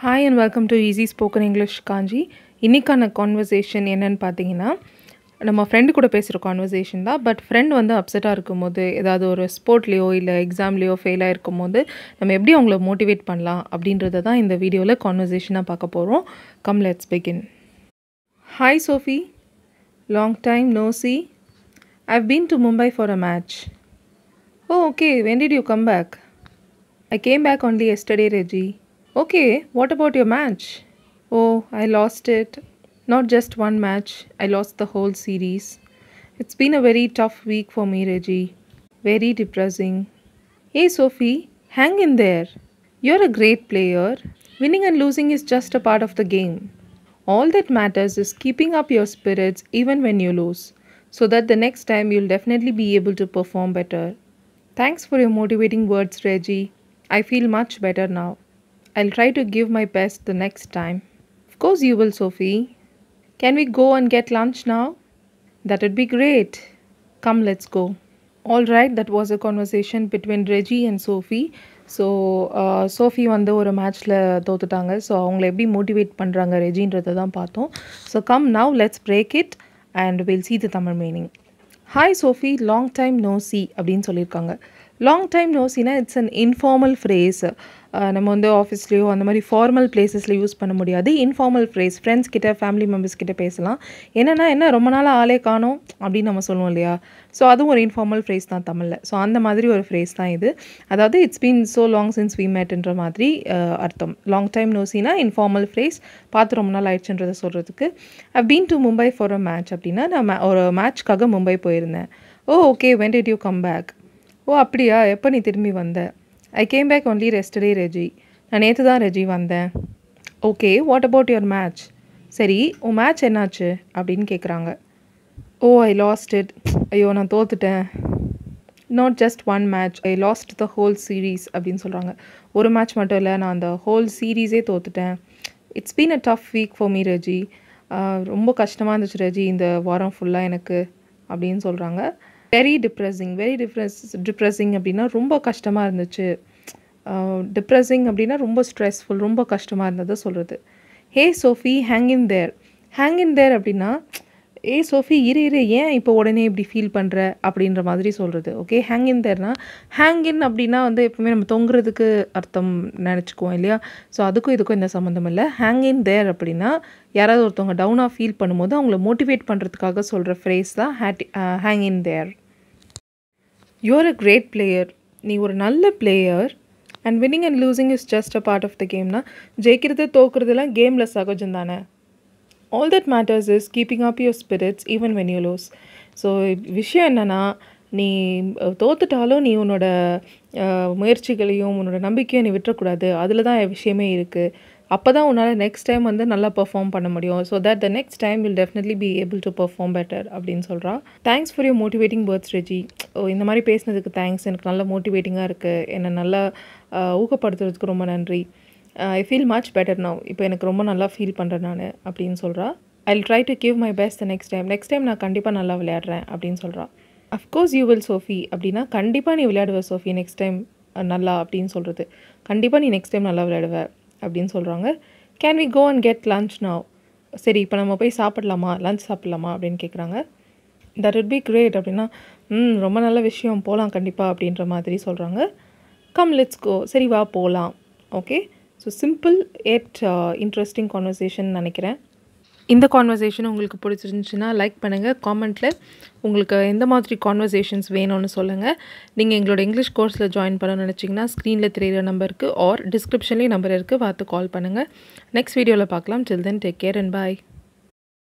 Hi and welcome to easy spoken English Kanchi இன்னைக்கான conversation என்னன்னு பார்த்தீங்கன்னா நம்ம ஃப்ரெண்டு கூட பேசுகிற கான்வர்சேஷன் தான் பட் ஃப்ரெண்ட் வந்து அப்செட்டாக இருக்கும்போது ஏதாவது ஒரு ஸ்போர்ட்லேயோ இல்லை எக்ஸாம்லேயோ ஃபெயிலாக இருக்கும்போது நம்ம எப்படி அவங்கள மோட்டிவேட் பண்ணலாம் அப்படின்றத தான் இந்த வீடியோவில் கான்வர்சேஷனாக பார்க்க போகிறோம் come let's begin hi Sophie long time no see I've been to Mumbai for a match oh okay when did you come back I came back only yesterday Reggie Okay, what about your match? Oh, I lost it. Not just one match, I lost the whole series. It's been a very tough week for me, Reggie. Very depressing. Hey, Sophie, hang in there. You're a great player. Winning and losing is just a part of the game. All that matters is keeping up your spirits even when you lose, so that the next time you'll definitely be able to perform better. Thanks for your motivating words, Reggie. I feel much better now. I'll try to give my best the next time. Of course you will, Sophie. Can we go and get lunch now? That would be great. Come, let's go. All right, that was a conversation between Reggie and Sophie. So, so uh, Sophie வந்து ஒரு மேட்ச்சில் தோத்துட்டாங்க so அவங்கள எப்படி motivate பண்ணுறாங்க ரெஜின்றதை தான் பார்த்தோம் so come now let's break it and will see the Tamil meaning hi Sophie long time no see அப்படின்னு சொல்லியிருக்காங்க லாங் டைம் நோசினா இட்ஸ் அன் இன்ஃபார்மல் ஃப்ரேஸ் நம்ம வந்து ஆஃபீஸ்லேயோ அந்த மாதிரி ஃபார்மல் ப்ளேஸஸ்லேயும் யூஸ் பண்ண முடியாது இன்ஃபார்மல் ஃப்ரேஸ் ஃப்ரெண்ட்ஸ் கிட்ட ஃபேமிலி மெம்பர்ஸ் கிட்ட பேசலாம் என்னென்னா என்ன ரொம்ப நாள் ஆளே காணும் அப்படின்னு நம்ம சொல்லுவோம் இல்லையா ஸோ அதுவும் ஒரு இன்ஃபார்மல் ஃப்ரேஸ் தான் தமிழில் ஸோ அந்த மாதிரி ஒரு ஃப்ரேஸ் தான் இது அதாவது it's been so long since we மேட்ன்ற மாதிரி அர்த்தம் லாங் டைம் நோசினா இன்ஃபார்மல் ஃப்ரேஸ் பார்த்து ரொம்ப நாள் ஆயிடுச்சுன்றதை சொல்கிறதுக்கு I been to Mumbai for a match அப்படின்னா நான் ஒரு மேட்ச்க்காக மும்பை போயிருந்தேன் oh okay when did you come back ஓ அப்படியா எப்போ நீ திரும்பி வந்த ஐ கேம் பேக் ஒன்லி ரெஸ்டடே ரெஜி நான் நேற்று தான் ரெஜி வந்தேன் okay what about your match சரி உன் மேட்ச் என்னாச்சு அப்படின்னு கேட்குறாங்க ஓ ஐ லாஸ்ட் இட் ஐயோ நான் தோத்துட்டேன் not just one match I lost the whole series அப்படின்னு சொல்கிறாங்க ஒரு மேட்ச் மட்டும் இல்லை நான் அந்த ஹோல் சீரீஸே தோத்துட்டேன் it's been a tough week for me Reggie ரொம்ப கஷ்டமாக இருந்துச்சு ரஜி இந்த வாரம் ஃபுல்லாக எனக்கு அப்படின்னு சொல்கிறாங்க very depressing very depress depressing அப்படின்னா ரொம்ப கஷ்டமாக இருந்துச்சு டிப்ரெஸிங் அப்படின்னா ரொம்ப ஸ்ட்ரெஸ்ஃபுல் ரொம்ப கஷ்டமாக இருந்ததை சொல்கிறது hey Sophie hang in there hang in there அப்படின்னா ஏ சோஃபி இரு இரு ஏன் இப்போ உடனே இப்படி ஃபீல் பண்ணுற அப்படின்ற மாதிரி சொல்கிறது ஓகே ஹேங் இன் தேர்னா ஹேங் இன் அப்படின்னா வந்து எப்பவுமே நம்ம தொங்குறதுக்கு அர்த்தம் நினச்சிக்குவோம் இல்லையா ஸோ அதுக்கும் இதுக்கும் எந்த சம்மந்தம் இல்லை ஹேங் இன் தேர் அப்படின்னா யாராவது ஒருத்தவங்க டவுனாக ஃபீல் பண்ணும்போது அவங்கள மோட்டிவேட் பண்ணுறதுக்காக சொல்கிற ஃப்ரேஸ் தான் had hang in there you're a great player நீ ஒரு நல்ல player and winning and losing is just a part of the கேம்னா ஜெயிக்கிறது தோக்குறதுலாம் கேமில் சகஜம் தானே all that matters is keeping up your spirits even when you lose so விஷயம் என்னென்னா நீ தோத்துட்டாலும் நீ உன்னோட முயற்சிகளையும் உன்னோட நம்பிக்கையும் நீ விட்டுறக்கூடாது அதில் தான் என் விஷயமே இருக்குது அப்போ தான் உன்னால் நெக்ஸ்ட் டைம் வந்து நல்லா பெர்ஃபார்ம் பண்ண முடியும் so that the next time will definitely be able to perform better அப்படின்னு சொல்கிறா thanks for your motivating words ரெஜி ஓ இந்த மாதிரி பேசினதுக்கு தேங்க்ஸ் எனக்கு நல்லா மோட்டிவேட்டிங்காக இருக்குது என்னை நல்லா ஊக்கப்படுத்துறதுக்கு ரொம்ப நன்றி I feel much better now இப்போ எனக்கு ரொம்ப நல்லா ஃபீல் பண்ணுறேன் நான் அப்படின்னு சொல்கிறா I try to give my best next time next time நான் கண்டிப்பாக நல்லா விளையாடுறேன் அப்படின்னு சொல்கிறான் அஃப்கோர்ஸ் யூ வில் சோஃபி அப்படின்னா கண்டிப்பாக நீ விளையாடுவ சோஃபி நெக்ஸ்ட் டைம் நல்லா அப்படின்னு சொல்கிறது கண்டிப்பாக நீ நெக்ஸ்ட் டைம் நல்லா விளையாடுவ அப்படின்னு சொல்கிறாங்க can we go and get lunch now சரி இப்போ நம்ம போய் சாப்பிட்லாமா லன்ச் சாப்பிட்லாமா அப்படின்னு கேட்குறாங்க தட் உட் பி கிரேட் அப்படின்னா ம் ரொம்ப நல்ல விஷயம் போகலாம் கண்டிப்பாக அப்படின்ற மாதிரி சொல்கிறாங்க கம் லெட்ஸ் கோ சரி வா போகலாம் okay so simple yet interesting conversation நினைக்கிறேன் இந்த கான்வர்சேஷன் உங்களுக்கு பிடிச்சிருந்துச்சுன்னா லைக் பண்ணுங்கள் காமெண்ட்டில் உங்களுக்கு எந்த மாதிரி கான்வர்சேஷன்ஸ் வேணும்னு சொல்லுங்கள் நீங்கள் எங்களோட இங்கிலீஷ் கோர்ஸில் ஜாயின் பண்ணணும்னு நினச்சிங்கன்னா ஸ்க்ரீனில் தெரியிற நம்பருக்கு ஆர் டிஸ்கிரிப்ஷன்லேயும் நம்பர் இருக்குது பார்த்து கால் பண்ணுங்கள் நெக்ஸ்ட் வீடியோவில் பார்க்கலாம் till then take care and bye